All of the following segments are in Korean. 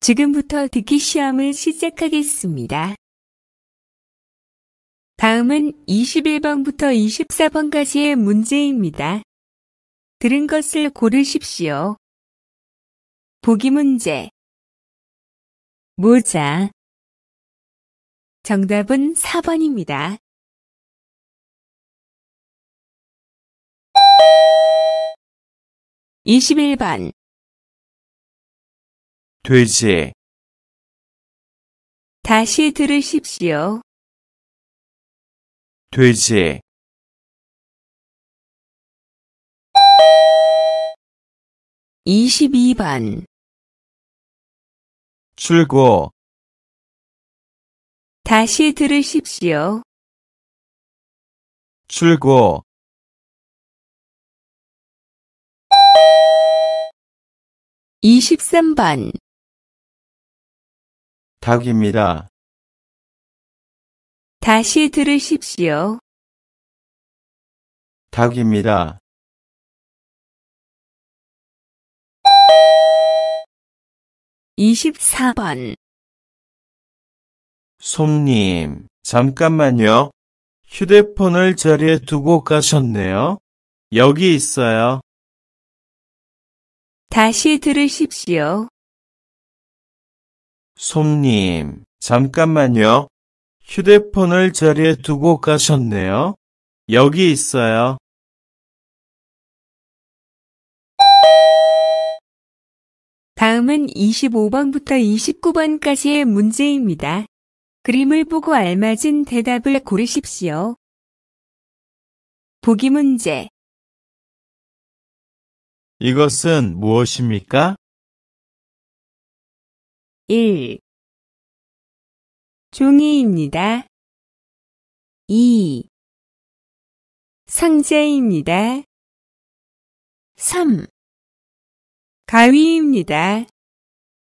지금부터 듣기 시험을 시작하겠습니다. 다음은 21번부터 24번까지의 문제입니다. 들은 것을 고르십시오. 보기 문제 모자 정답은 4번입니다. 2 1번 돼지 다시 들으십시오. 돼지 이2이번 출고 다시 들으십시오. 출고 이십번 닭입니다. 다시 들으십시오. 닭입니다. 24번 손님, 잠깐만요. 휴대폰을 자리에 두고 가셨네요. 여기 있어요. 다시 들으십시오. 손님, 잠깐만요. 휴대폰을 자리에 두고 가셨네요. 여기 있어요. 다음은 25번부터 29번까지의 문제입니다. 그림을 보고 알맞은 대답을 고르십시오. 보기 문제 이것은 무엇입니까? 1. 종이입니다. 2. 상자입니다. 3. 가위입니다.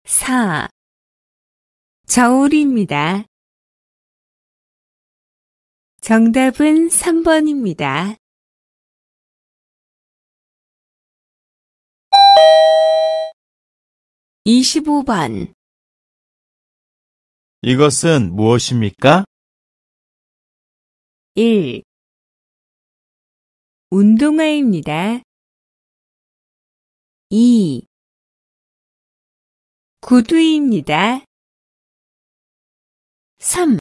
4. 저울입니다. 정답은 3번입니다. 2 5번 이것은 무엇입니까? 1. 운동화입니다. 이 구두입니다. 3.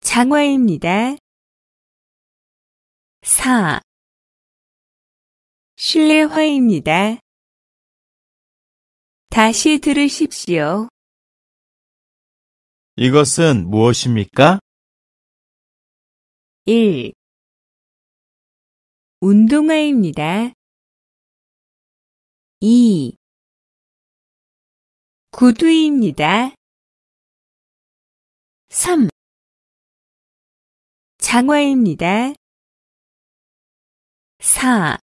장화입니다. 4. 실내화입니다. 다시 들으십시오. 이것은 무엇입니까? 1. 운동화입니다. 이 구두입니다. 3 장화입니다. 4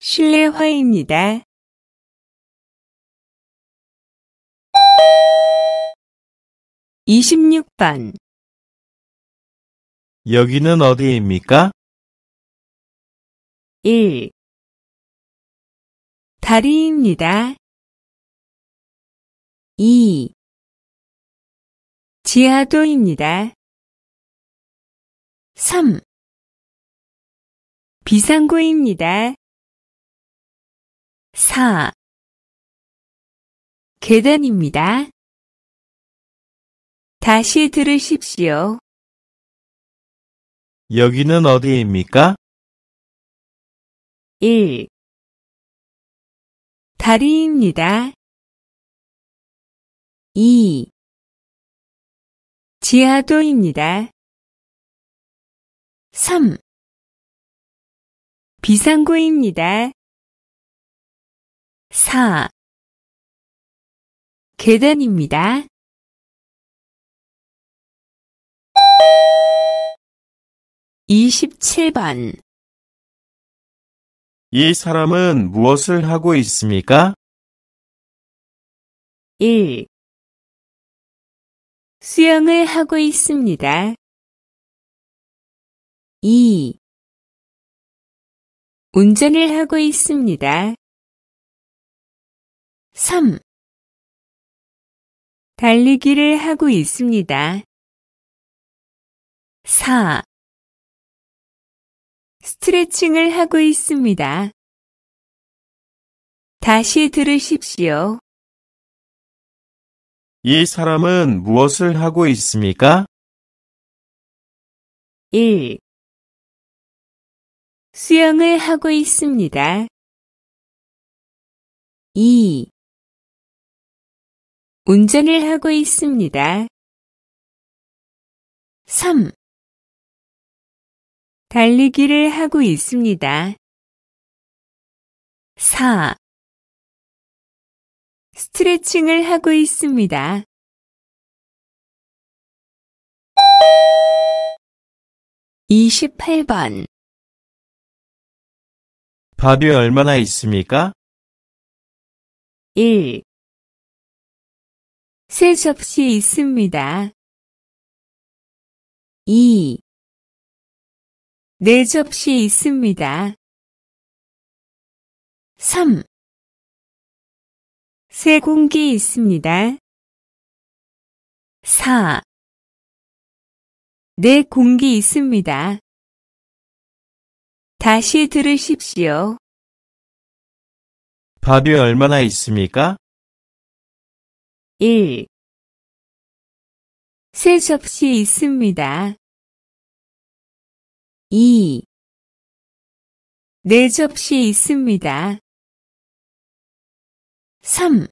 실내화입니다. 2 6번 여기는 어디입니까? 1 다리입니다. 2. 지하도입니다. 3. 비상구입니다. 4. 계단입니다. 다시 들으십시오. 여기는 어디입니까? 1. 다리입니다. 2. 지하도입니다. 3. 비상구입니다. 4. 계단입니다. 27번 이 사람은 무엇을 하고 있습니까? 1. 수영을 하고 있습니다. 2. 운전을 하고 있습니다. 3. 달리기를 하고 있습니다. 4. 스트레칭을 하고 있습니다. 다시 들으십시오. 이 사람은 무엇을 하고 있습니까? 1. 수영을 하고 있습니다. 2. 운전을 하고 있습니다. 3. 달리기를 하고 있습니다. 4. 스트레칭을 하고 있습니다. 28번 밥이 얼마나 있습니까? 1. 세 접시 있습니다. 2. 네 접시 있습니다. 3. 세 공기 있습니다. 4. 네 공기 있습니다. 다시 들으십시오. 밥이 얼마나 있습니까? 1. 세 접시 있습니다. 2. 내접시 있습니다. 3.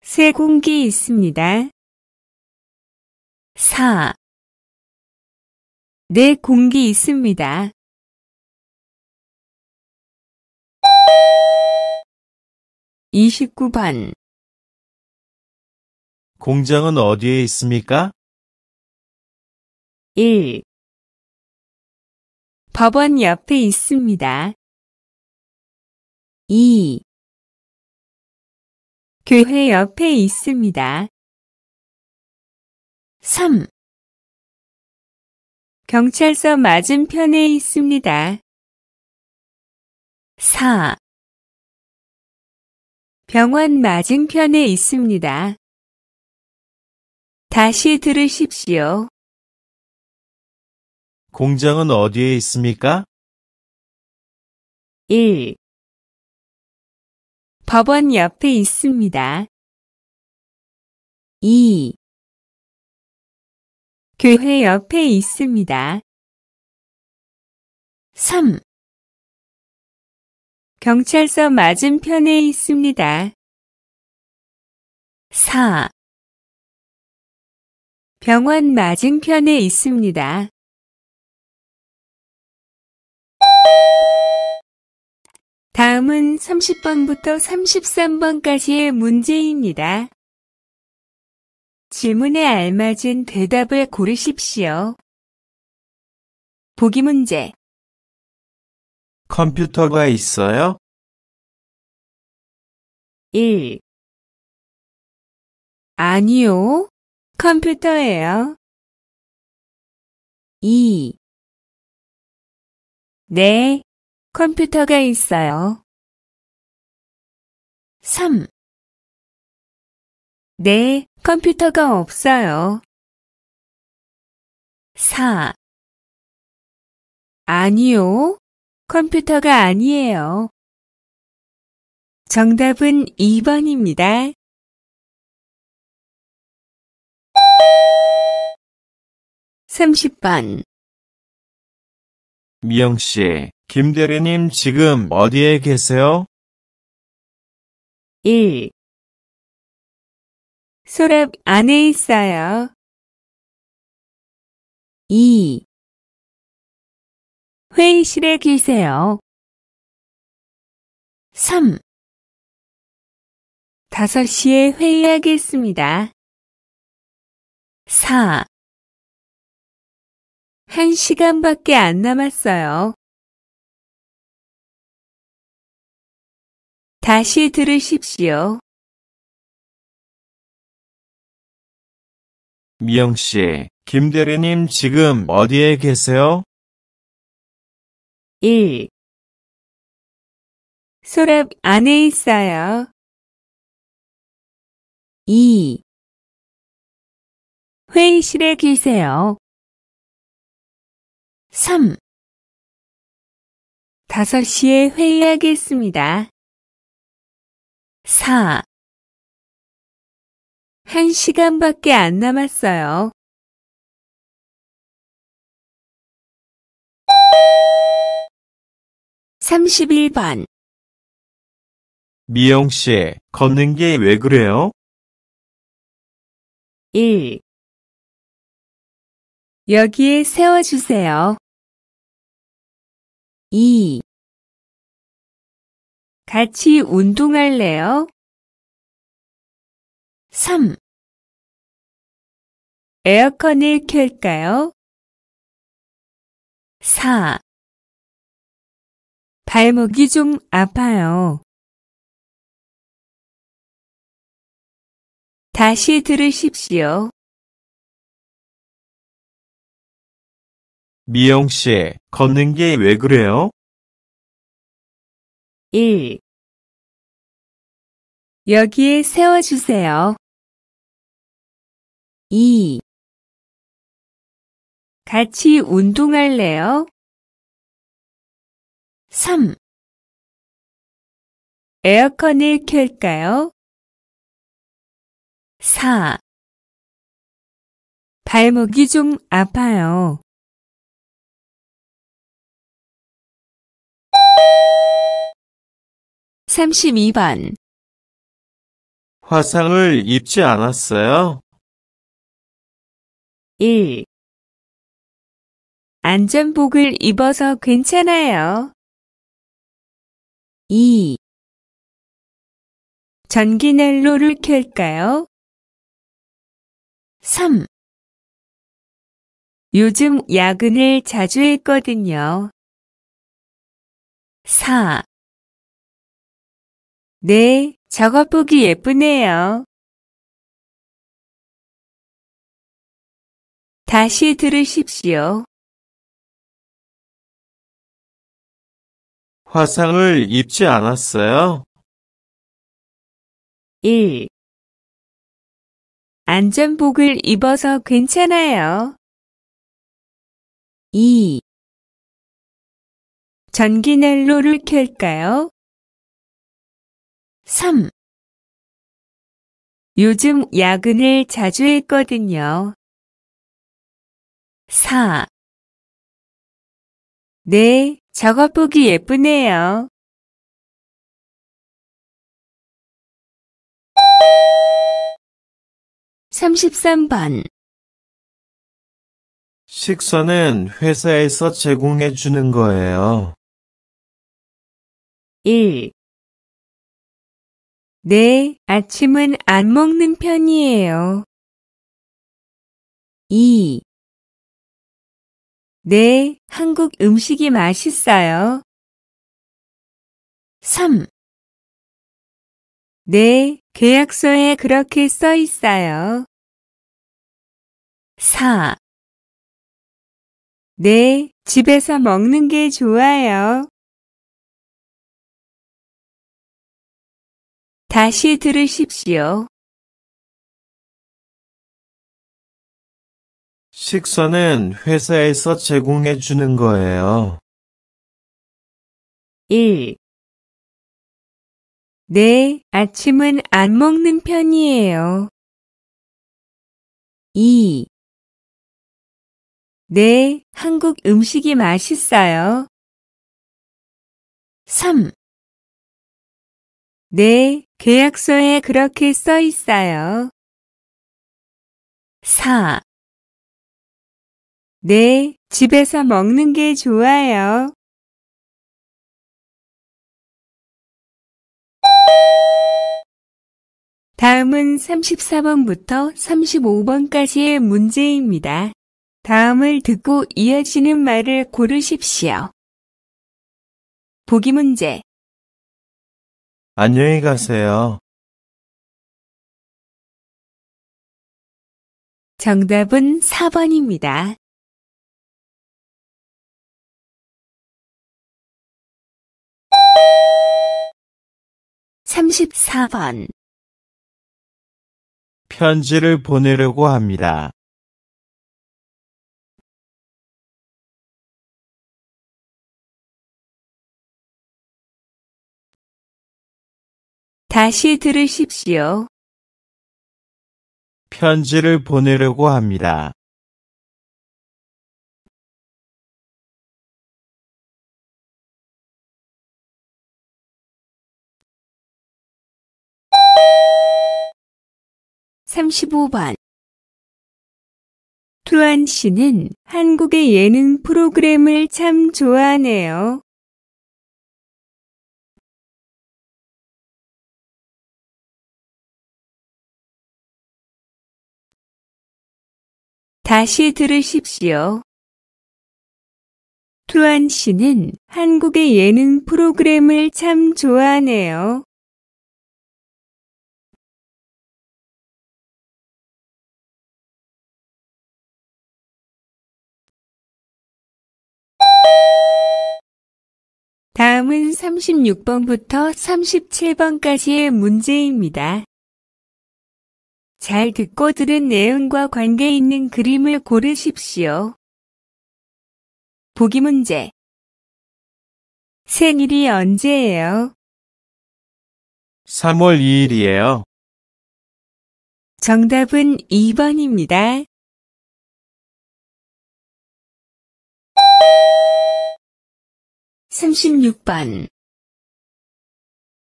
새 공기 있습니다. 4. 내 공기 있습니다. 2 9번 공장은 어디에 있습니까? 1. 법원 옆에 있습니다. 2. 교회 옆에 있습니다. 3. 경찰서 맞은편에 있습니다. 4. 병원 맞은편에 있습니다. 다시 들으십시오. 공장은 어디에 있습니까? 1. 법원 옆에 있습니다. 2. 교회 옆에 있습니다. 3. 경찰서 맞은편에 있습니다. 4. 병원 맞은편에 있습니다. 다음은 30번부터 33번까지의 문제입니다. 질문에 알맞은 대답을 고르십시오. 보기 문제 컴퓨터가 있어요? 1. 아니요. 컴퓨터예요. 2. 네, 컴퓨터가 있어요. 3. 네, 컴퓨터가 없어요. 4. 아니요, 컴퓨터가 아니에요. 정답은 2번입니다. 3 0번 미영씨, 김대리님 지금 어디에 계세요? 1. 소랍 안에 있어요. 2. 회의실에 계세요. 3. 5시에 회의하겠습니다. 4. 한 시간밖에 안 남았어요. 다시 들으십시오. 미영 씨, 김 대리님 지금 어디에 계세요? 1. 소랍 안에 있어요. 2. 회의실에 계세요. 3. 5시에 회의하겠습니다. 4. 1시간밖에 안 남았어요. 3 1번 미영 씨, 걷는 게 왜 그래요? 1. 여기에 세워주세요. 2. 같이 운동할래요? 3. 에어컨을 켤까요? 4. 발목이 좀 아파요. 다시 들으십시오. 미영 씨, 걷는 게 왜 그래요? 1. 여기에 세워주세요. 2. 같이 운동할래요? 3. 에어컨을 켤까요? 4. 발목이 좀 아파요. 32번 화상을 입지 않았어요? 1. 안전복을 입어서 괜찮아요. 2. 전기난로를 켤까요? 3. 요즘 야근을 자주 했거든요. 4 네, 작업복이 예쁘네요. 다시 들으십시오. 화상을 입지 않았어요? 1. 안전복을 입어서 괜찮아요. 2. 전기난로를 켤까요? 3. 요즘 야근을 자주 했거든요. 4. 네, 작업 보기 예쁘네요. 3 3번 식사는 회사에서 제공해 주는 거예요. 1. 네, 아침은 안 먹는 편이에요. 2. 네, 한국 음식이 맛있어요. 3. 네, 계약서에 그렇게 써 있어요. 4. 네, 집에서 먹는 게 좋아요. 다시 들으십시오. 식사는 회사에서 제공해 주는 거예요. 1. 네, 아침은 안 먹는 편이에요. 2. 네, 한국 음식이 맛있어요. 3. 네, 계약서에 그렇게 써 있어요. 4. 네, 집에서 먹는 게 좋아요. 34번부터 35번까지의 문제입니다. 다음을 듣고 이어지는 말을 고르십시오. 보기 문제 안녕히 가세요. 정답은 4번입니다. (34번) 편지를 보내려고 합니다. 다시 들으십시오. 편지를 보내려고 합니다. 삼십오 번 투안 씨는 한국의 예능 프로그램을 참 좋아하네요. 다시 들으십시오. 투안 씨는 한국의 예능 프로그램을 참 좋아하네요. 다음은 36번부터 37번까지의 문제입니다. 잘 듣고 들은 내용과 관계 있는 그림을 고르십시오. 보기 문제. 생일이 언제예요? 3월 2일이에요. 정답은 2번입니다. (36번)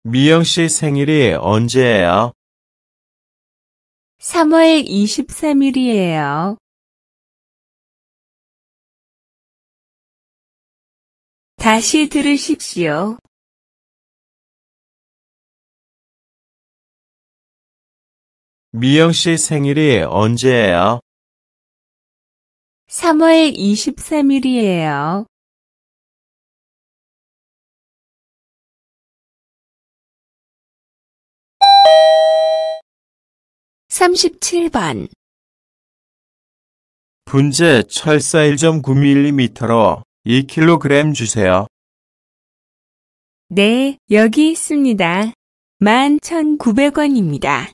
미영 씨 생일이 언제예요? 3월 23일이에요. '다시 들으십시오. 미영 씨 생일이 언제예요? 3월 23일이에요. 37번 분재 철사 1.9mm로 2kg 주세요. 네, 여기 있습니다. 11,900원입니다.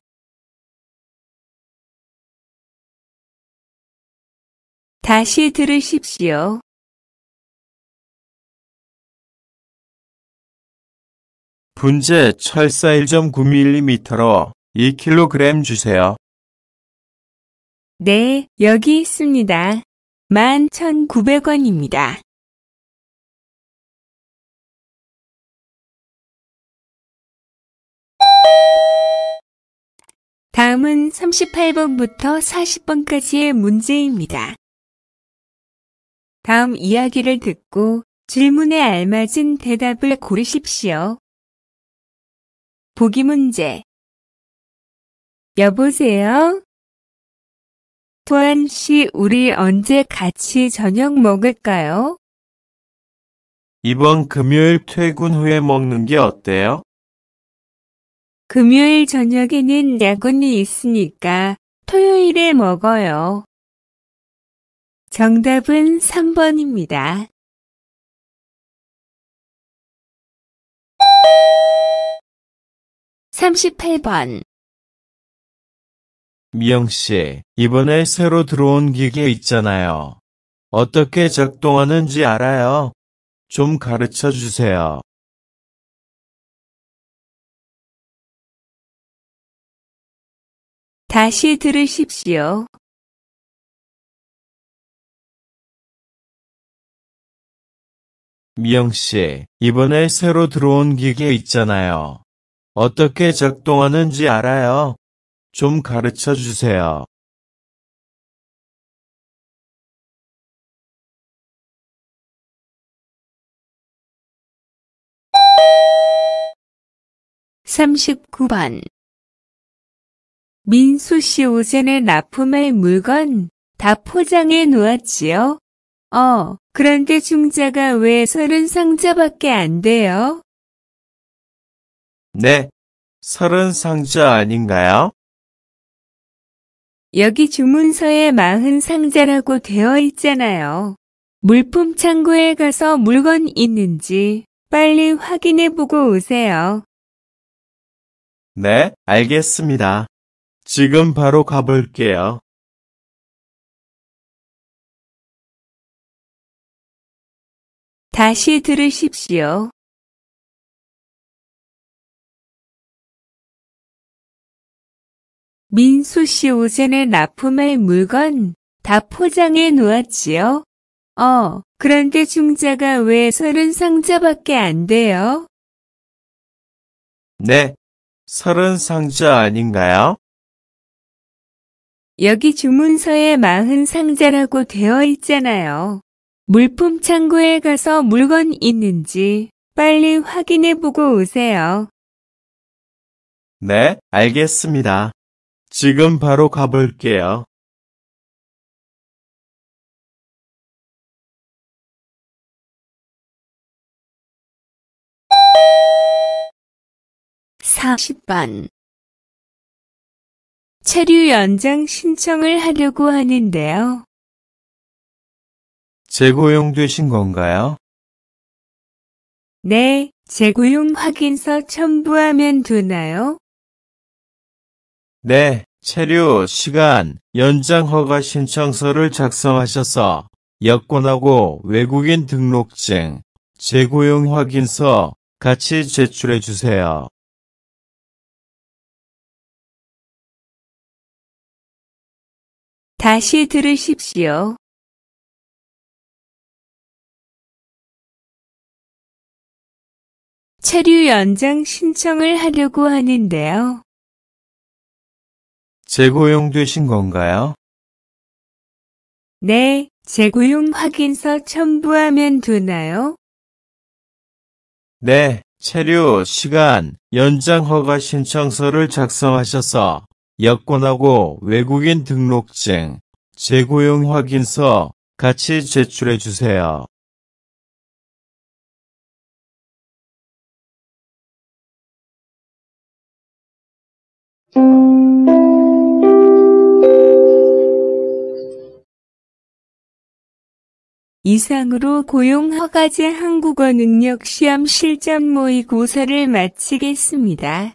다시 들으십시오. 분재 철사 1.9mm로 2kg 주세요. 네, 여기 있습니다. 11,900원입니다. 다음은 38번부터 40번까지의 문제입니다. 다음 이야기를 듣고 질문에 알맞은 대답을 고르십시오. 보기 문제 여보세요? 토안 씨, 우리 언제 같이 저녁 먹을까요? 이번 금요일 퇴근 후에 먹는 게 어때요? 금요일 저녁에는 야근이 있으니까 토요일에 먹어요. 정답은 3번입니다. 삼십번 미영 씨, 이번에 새로 들어온 기계 있잖아요. 어떻게 작동하는지 알아요? 좀 가르쳐 주세요. 다시 들으십시오. 미영 씨, 이번에 새로 들어온 기계 있잖아요. 어떻게 작동하는지 알아요? 좀 가르쳐 주세요. 3 9번 민수 씨 옷에는 납품할 물건 다 포장해 놓았지요? 어, 그런데 중자가 왜 서른 상자밖에 안 돼요? 네, 서른 상자 아닌가요? 여기 주문서에 마흔 상자라고 되어 있잖아요. 물품 창고에 가서 물건 있는지 빨리 확인해 보고 오세요. 네, 알겠습니다. 지금 바로 가볼게요. 다시 들으십시오. 민수 씨 옷에는 납품할 물건 다 포장해 놓았지요? 어, 그런데 중자가 왜 서른 상자밖에 안 돼요? 네, 서른 상자 아닌가요? 여기 주문서에 마흔 상자라고 되어 있잖아요. 물품 창고에 가서 물건 있는지 빨리 확인해 보고 오세요. 네, 알겠습니다. 지금 바로 가볼게요. 4 0번 체류 연장 신청을 하려고 하는데요. 재고용 되신 건가요? 네, 재고용 확인서 첨부하면 되나요? 네, 체류 시간 연장 허가 신청서를 작성하셔서 여권하고 외국인 등록증, 재고용 확인서 같이 제출해 주세요. 다시 들으십시오. 체류 연장 신청을 하려고 하는데요. 재고용 되신 건가요? 네, 재고용 확인서 첨부하면 되나요? 네, 체류, 시간, 연장 허가 신청서를 작성하셔서 여권하고 외국인 등록증, 재고용 확인서 같이 제출해 주세요. 이상으로 고용 허가제 한국어 능력 시험 실전 모의고사를 마치겠습니다.